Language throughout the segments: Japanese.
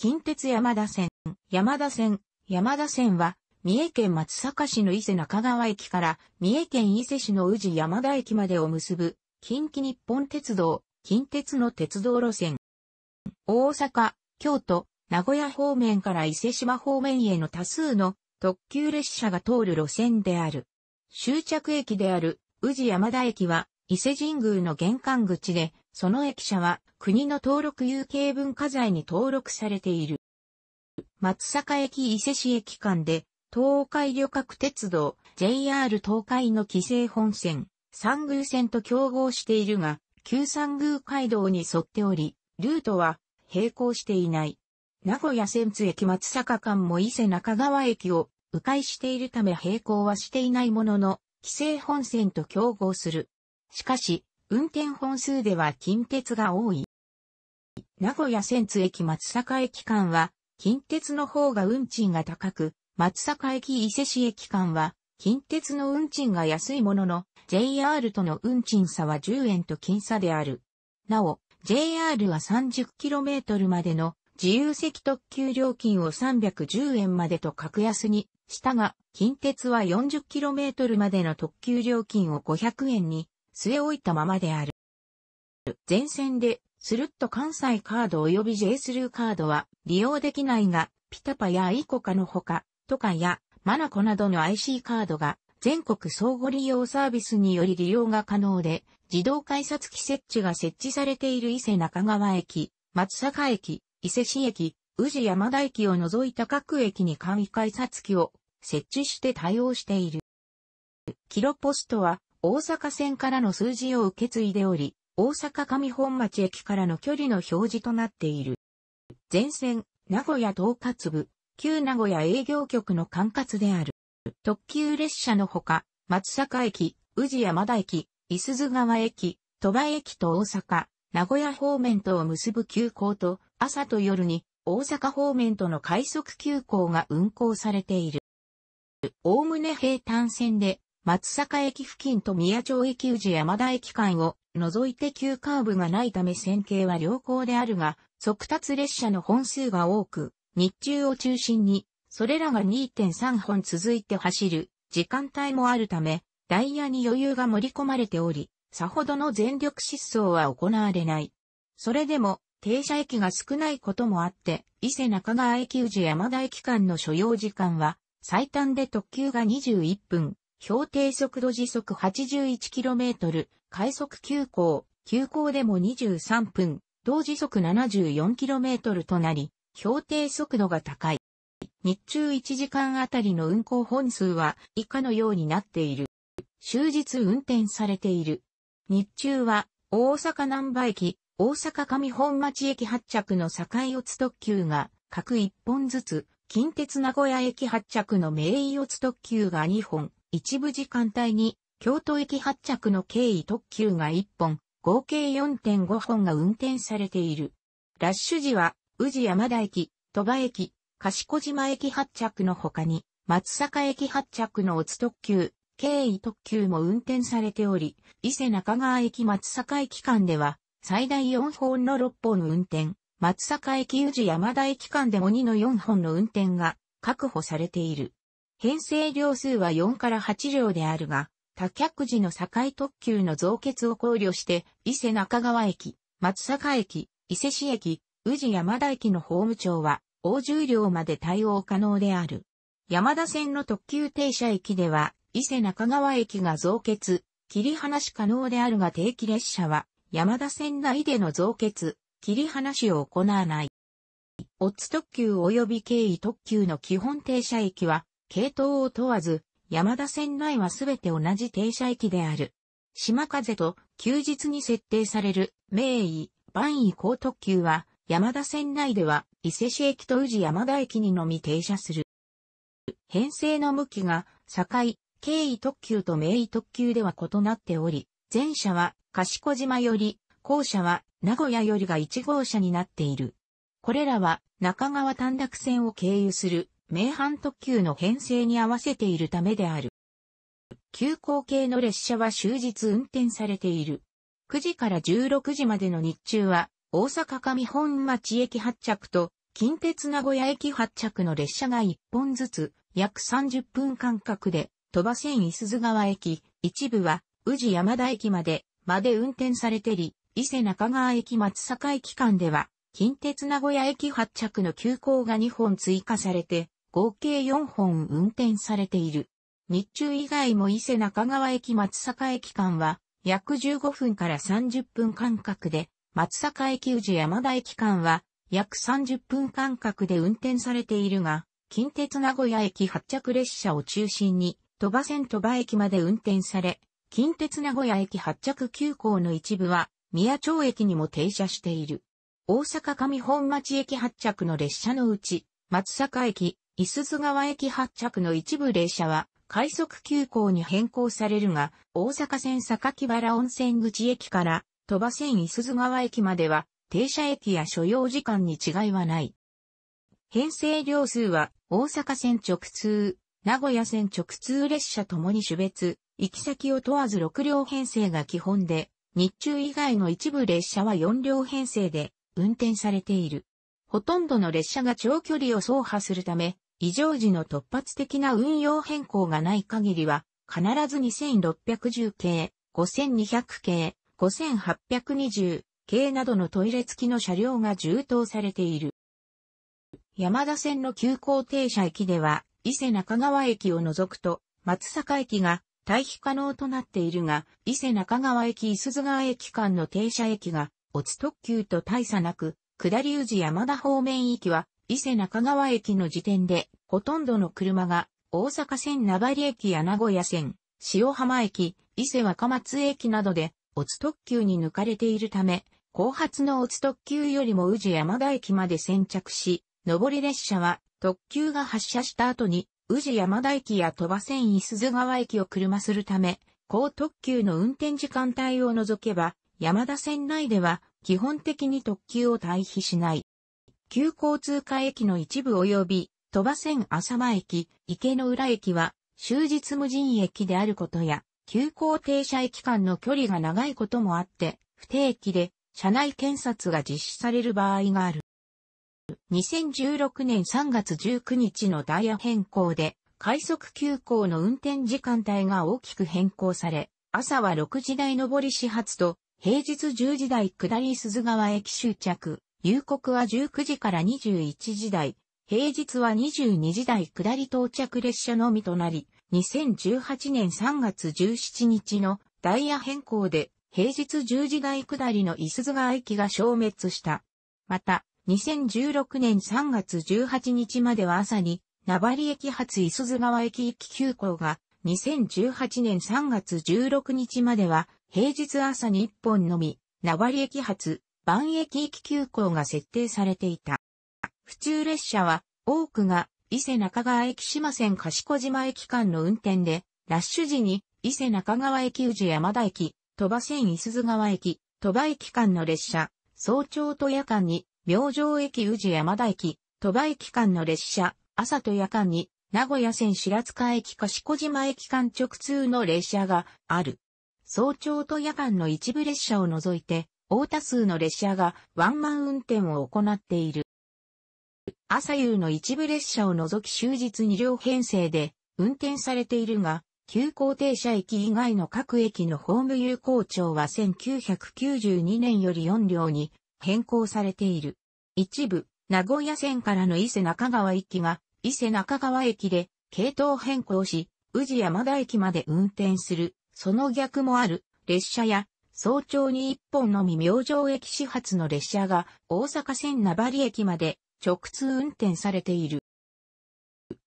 近鉄山田線、山田線、山田線は、三重県松阪市の伊勢中川駅から三重県伊勢市の宇治山田駅までを結ぶ近畿日本鉄道、近鉄の鉄道路線。大阪、京都、名古屋方面から伊勢島方面への多数の特急列車が通る路線である。終着駅である宇治山田駅は伊勢神宮の玄関口でその駅舎は国の登録有形文化財に登録されている。松阪駅伊勢市駅間で、東海旅客鉄道 JR 東海の規制本線、三宮線と競合しているが、旧三宮街道に沿っており、ルートは並行していない。名古屋線津駅松坂間も伊勢中川駅を迂回しているため並行はしていないものの、規制本線と競合する。しかし、運転本数では近鉄が多い。名古屋千津駅松阪駅間は、近鉄の方が運賃が高く、松阪駅伊勢市駅間は、近鉄の運賃が安いものの、JR との運賃差は10円と近差である。なお、JR は 30km までの自由席特急料金を310円までと格安にしたが、近鉄は 40km までの特急料金を500円に据え置いたままである。前線で、スルッと関西カード及び J スルーカードは利用できないが、ピタパやイコカのほか、トカやマナコなどの IC カードが全国相互利用サービスにより利用が可能で、自動改札機設置が設置されている伊勢中川駅、松阪駅、伊勢市駅、宇治山田駅を除いた各駅に簡易改札機を設置して対応している。キロポストは大阪線からの数字を受け継いでおり、大阪上本町駅からの距離の表示となっている。全線、名古屋統括部、旧名古屋営業局の管轄である。特急列車のほか、松阪駅、宇治山田駅、伊鈴川駅、鳥羽駅と大阪、名古屋方面とを結ぶ急行と、朝と夜に大阪方面との快速急行が運行されている。おおむね平坦線で松阪駅付近と宮町駅宇治山田駅間を除いて急カーブがないため線形は良好であるが、速達列車の本数が多く、日中を中心に、それらが2.3本続いて走る時間帯もあるため、ダイヤに余裕が盛り込まれており、さほどの全力疾走は行われない。それでも、停車駅が少ないこともあって、伊勢中川駅宇治山田駅間の所要時間は、最短で特急が21分、標定速度時速 81km、快速急行、急行でも23分、同時速 74km となり、標定速度が高い。日中1時間あたりの運行本数は以下のようになっている。終日運転されている。日中は大阪南波駅、大阪上本町駅発着の境四つ特急が各1本ずつ、近鉄名古屋駅発着の名医四つ特急が2本、一部時間帯に、京都駅発着の経緯特急が1本、合計4.5本が運転されている。ラッシュ時は、宇治山田駅、鳥羽駅、賢島駅発着の他に、松坂駅発着の乙特急、経緯特急も運転されており、伊勢中川駅松坂駅間では、最大4本の6本運転、松坂駅宇治山田駅間でも2の4本の運転が確保されている。編成量数は4から8両であるが、多脚時の堺特急の増結を考慮して、伊勢中川駅、松坂駅、伊勢市駅、宇治山田駅の法務庁長は、大重量まで対応可能である。山田線の特急停車駅では、伊勢中川駅が増結、切り離し可能であるが定期列車は、山田線内での増結、切り離しを行わない。オッツ特急及び経緯特急の基本停車駅は、系統を問わず、山田線内はすべて同じ停車駅である。島風と休日に設定される名医、万位高特急は、山田線内では伊勢市駅と宇治山田駅にのみ停車する。編成の向きが、境、経緯特急と名医特急では異なっており、前者は賢島より、後者は名古屋よりが1号車になっている。これらは中川短絡線を経由する名阪特急の編成に合わせているためである。急行系の列車は終日運転されている。9時から16時までの日中は、大阪上本町駅発着と、近鉄名古屋駅発着の列車が1本ずつ、約30分間隔で、鳥羽線伊鈴川駅、一部は、宇治山田駅まで、まで運転されてり、伊勢中川駅松坂駅間では、近鉄名古屋駅発着の急行が2本追加されて、合計4本運転されている。日中以外も伊勢中川駅松坂駅間は約15分から30分間隔で、松坂駅宇治山田駅間は約30分間隔で運転されているが、近鉄名古屋駅発着列車を中心に、鳥羽線鳥羽駅まで運転され、近鉄名古屋駅発着急行の一部は、宮町駅にも停車している。大阪上本町駅発着の列車のうち、松阪駅、いすず川駅発着の一部列車は、快速急行に変更されるが、大阪線榊原温泉口駅から鳥羽線いすず川駅までは、停車駅や所要時間に違いはない。編成両数は、大阪線直通、名古屋線直通列車ともに種別、行き先を問わず6両編成が基本で、日中以外の一部列車は4両編成で運転されている。ほとんどの列車が長距離を走破するため、異常時の突発的な運用変更がない限りは、必ず2610系、5200系、5820系などのトイレ付きの車両が充当されている。山田線の急行停車駅では、伊勢中川駅を除くと、松坂駅が退避可能となっているが、伊勢中川駅伊鈴川駅間の停車駅が、オツ特急と大差なく、下り宇治山田方面行きは、伊勢中川駅の時点で、ほとんどの車が、大阪線名張駅や名古屋線、塩浜駅、伊勢若松駅などで、オツ特急に抜かれているため、後発のオツ特急よりも宇治山田駅まで先着し、上り列車は特急が発車した後に、宇治山田駅や鳥羽線伊鈴川駅を車するため、高特急の運転時間帯を除けば、山田線内では基本的に特急を退避しない。急行通過駅の一部及び、鳥羽線浅間駅、池の浦駅は、終日無人駅であることや、急行停車駅間の距離が長いこともあって、不定期で、車内検察が実施される場合がある。2016年3月19日のダイヤ変更で、快速急行の運転時間帯が大きく変更され、朝は6時台上り始発と、平日10時台下り鈴川駅終着、夕刻は19時から21時台、平日は22時台下り到着列車のみとなり、2018年3月17日のダイヤ変更で平日10時台下りの伊鈴川駅が消滅した。また、2016年3月18日までは朝に、名張駅発伊鈴川駅行き急行が、2018年3月16日までは、平日朝に1本のみ、名張駅発万駅行き急行が設定されていた。普通列車は多くが伊勢中川駅島線賢島駅間の運転で、ラッシュ時に伊勢中川駅宇治山田駅、鳥羽線伊鈴川駅、鳥羽駅間の列車、早朝と夜間に明星駅宇治山田駅、鳥羽駅間の列車、朝と夜間に名古屋線白塚駅賢島駅間直通の列車がある。早朝と夜間の一部列車を除いて、大多数の列車がワンマン運転を行っている。朝夕の一部列車を除き終日2両編成で運転されているが、急行停車駅以外の各駅のホーム有効長は1992年より4両に変更されている。一部、名古屋線からの伊勢中川駅が伊勢中川駅で系統変更し、宇治山田駅まで運転する、その逆もある列車や早朝に1本のみ明星駅始発の列車が大阪線名張駅まで直通運転されている。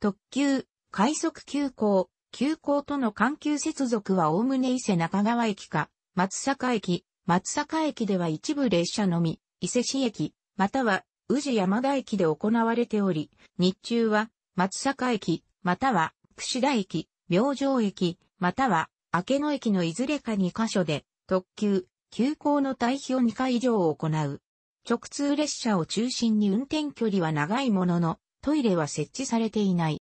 特急、快速急行、急行との環球接続はおおむね伊勢中川駅か、松阪駅、松阪駅では一部列車のみ、伊勢市駅、または宇治山田駅で行われており、日中は松阪駅、または串田駅、明星駅、または明野駅のいずれか2カ所で特急、急行の対比を2回以上行う。直通列車を中心に運転距離は長いものの、トイレは設置されていない。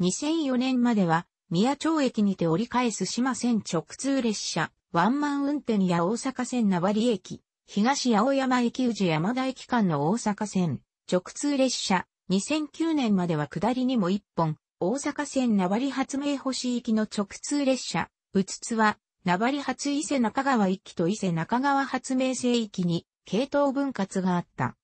2004年までは、宮町駅にて折り返す島線直通列車、ワンマン運転や大阪線名張駅、東青山駅宇治山田駅間の大阪線、直通列車、2009年までは下りにも1本、大阪線名張発明星行きの直通列車、うつつは、名張発伊勢中川一期と伊勢中川発明生駅に系統分割があった。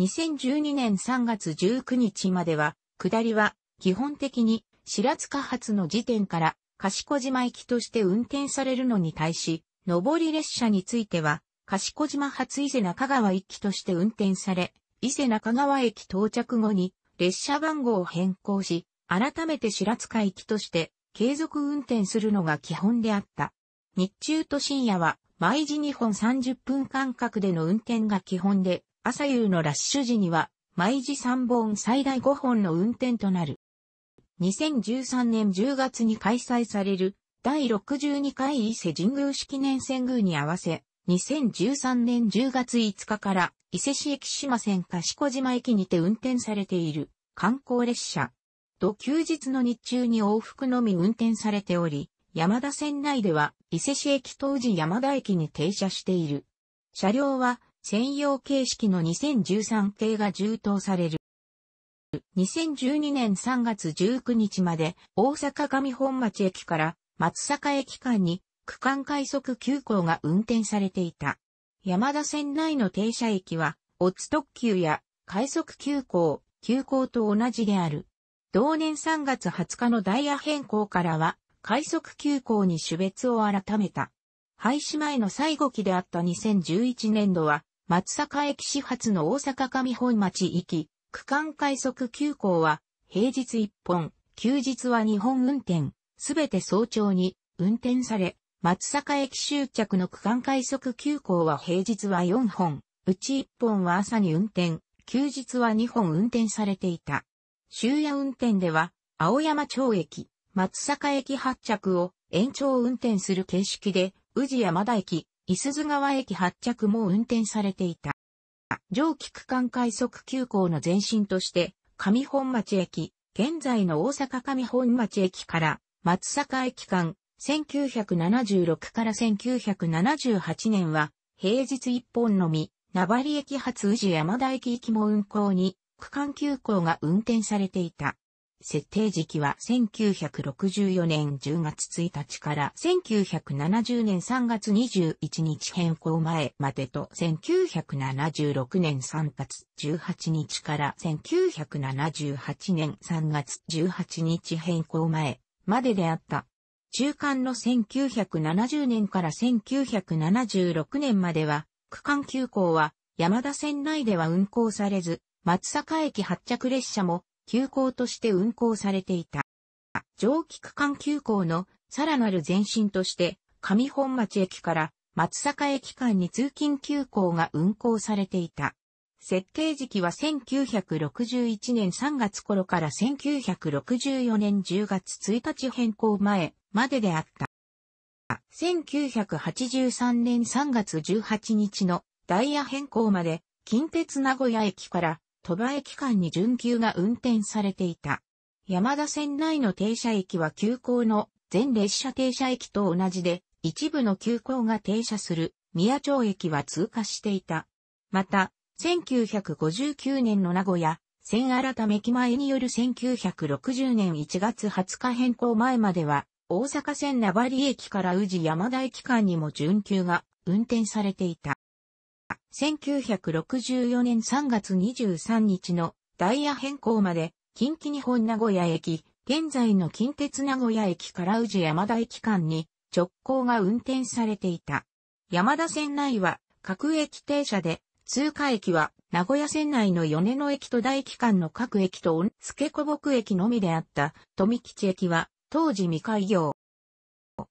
2012年3月19日までは、下りは基本的に白塚発の時点から賢島行きとして運転されるのに対し、上り列車については、賢島発伊勢中川一期として運転され、伊勢中川駅到着後に列車番号を変更し、改めて白塚行きとして継続運転するのが基本であった。日中と深夜は毎時2本30分間隔での運転が基本で、朝夕のラッシュ時には毎時3本最大5本の運転となる。2013年10月に開催される第62回伊勢神宮式年遷宮に合わせ、2013年10月5日から伊勢市駅島線賢島駅にて運転されている観光列車。と休日の日中に往復のみ運転されており、山田線内では伊勢市駅当時山田駅に停車している。車両は専用形式の2013系が充当される。2012年3月19日まで大阪上本町駅から松阪駅間に区間快速急行が運転されていた。山田線内の停車駅は、オッツ特急や快速急行、急行と同じである。同年3月20日のダイヤ変更からは、快速急行に種別を改めた。廃止前の最後期であった2011年度は、松阪駅始発の大阪上本町行き、区間快速急行は、平日1本、休日は2本運転、すべて早朝に運転され、松阪駅終着の区間快速急行は平日は4本、うち1本は朝に運転、休日は2本運転されていた。終夜運転では、青山町駅、松阪駅発着を延長運転する形式で、宇治山田駅、伊鈴川駅発着も運転されていた。上記区間快速急行の前身として、上本町駅、現在の大阪上本町駅から松阪駅間、1976から1978年は、平日一本のみ、名張駅発宇治山田駅行きも運行に、区間急行が運転されていた。設定時期は1964年10月1日から1970年3月21日変更前までと1976年3月18日から1978年3月18日変更前までであった。中間の1970年から1976年までは区間急行は山田線内では運行されず、松阪駅発着列車も急行として運行されていた。蒸気区間急行のさらなる前進として、上本町駅から松坂駅間に通勤急行が運行されていた。設計時期は1961年3月頃から1964年10月1日変更前までであった。1983年3月18日のダイヤ変更まで近鉄名古屋駅から鳥羽駅間に準急が運転されていた。山田線内の停車駅は急行の全列車停車駅と同じで、一部の急行が停車する宮町駅は通過していた。また、1959年の名古屋、線改め駅前による1960年1月20日変更前までは、大阪線名張駅から宇治山田駅間にも準急が運転されていた。1964年3月23日のダイヤ変更まで、近畿日本名古屋駅、現在の近鉄名古屋駅から宇治山田駅間に直行が運転されていた。山田線内は各駅停車で、通過駅は名古屋線内の米野駅と大駅間の各駅と御助古木駅のみであった、富吉駅は当時未開業。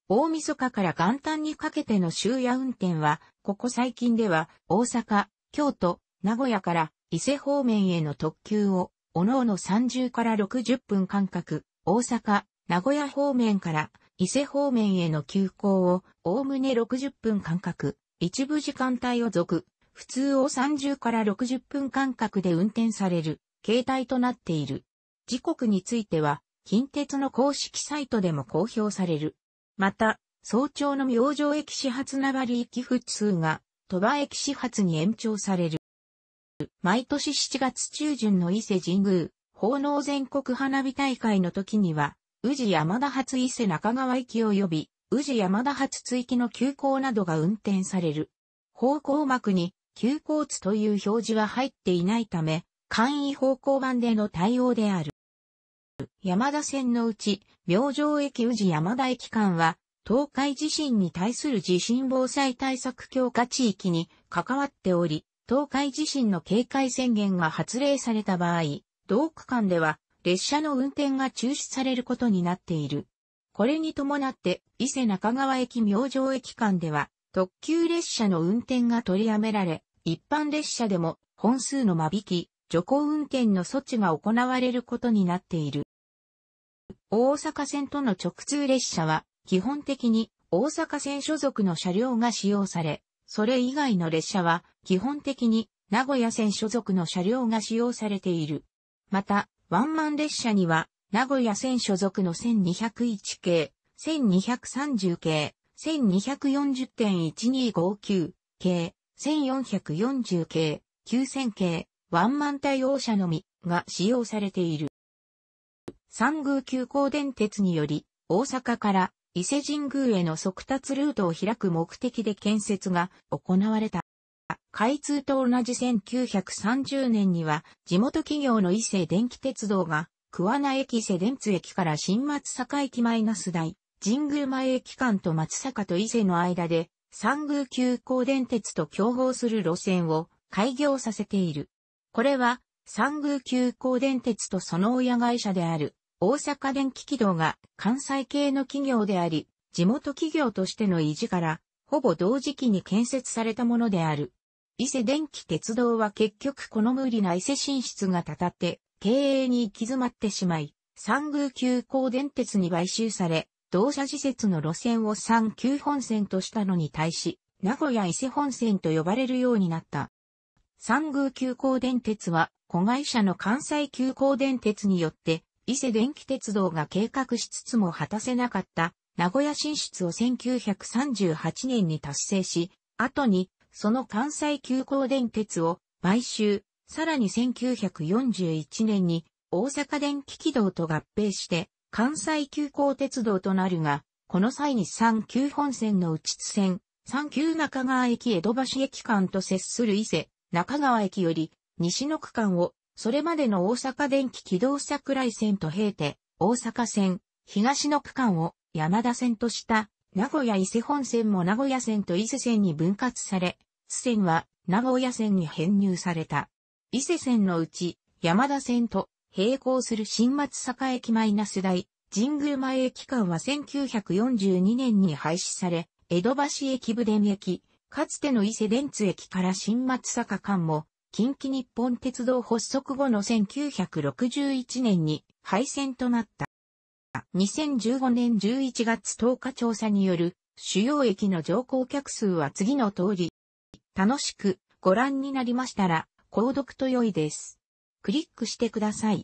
大晦日から元旦にかけての終夜運転は、ここ最近では、大阪、京都、名古屋から伊勢方面への特急を、おのおの30から60分間隔、大阪、名古屋方面から伊勢方面への急行を、おおむね60分間隔、一部時間帯を除く、普通を30から60分間隔で運転される、形態となっている。時刻については、近鉄の公式サイトでも公表される。また、早朝の明星駅始発なばり行き普通が、鳥羽駅始発に延長される。毎年7月中旬の伊勢神宮、奉納全国花火大会の時には、宇治山田発伊勢中川行き及び、宇治山田発追記の急行などが運転される。方向幕に、急行津という表示は入っていないため、簡易方向板での対応である。山田線のうち、明星駅宇治山田駅間は、東海地震に対する地震防災対策強化地域に関わっており、東海地震の警戒宣言が発令された場合、同区間では列車の運転が中止されることになっている。これに伴って、伊勢中川駅明星駅間では、特急列車の運転が取りやめられ、一般列車でも本数の間引き、徐行運転の措置が行われることになっている。大阪線との直通列車は、基本的に大阪線所属の車両が使用され、それ以外の列車は、基本的に名古屋線所属の車両が使用されている。また、ワンマン列車には、名古屋線所属の1201系、1230系、1240.1259系、1440系、9000系、ワンマン対応車のみが使用されている。三宮急行電鉄により、大阪から伊勢神宮への速達ルートを開く目的で建設が行われた。開通と同じ1930年には、地元企業の伊勢電気鉄道が、桑名駅伊勢電通駅から新松阪駅マイナス台、神宮前駅間と松阪と伊勢の間で、三宮急行電鉄と競合する路線を開業させている。これは、三宮急行電鉄とその親会社である、大阪電気軌道が関西系の企業であり、地元企業としての維持から、ほぼ同時期に建設されたものである。伊勢電気鉄道は結局この無理な伊勢進出がたたって、経営に行き詰まってしまい、三宮急行電鉄に買収され、同社施設の路線を三宮本線としたのに対し、名古屋伊勢本線と呼ばれるようになった。三宮急行電鉄は、子会社の関西急行電鉄によって、伊勢電気鉄道が計画しつつも果たせなかった、名古屋進出を1938年に達成し、後に、その関西急行電鉄を買収、さらに1941年に大阪電気軌道と合併して、関西急行鉄道となるが、この際に三急本線の内津線、三急中川駅江戸橋駅間と接する伊勢、中川駅より西の区間をそれまでの大阪電気軌道桜井線と併て大阪線東の区間を山田線とした名古屋伊勢本線も名古屋線と伊勢線に分割され、津線は名古屋線に編入された。伊勢線のうち山田線と並行する新松坂駅マイナス台、神宮前駅間は1942年に廃止され、江戸橋駅部電駅、かつての伊勢電通駅から新松坂間も、近畿日本鉄道発足後の1961年に廃線となった。2015年11月10日調査による主要駅の乗降客数は次の通り。楽しくご覧になりましたら、購読と良いです。クリックしてください。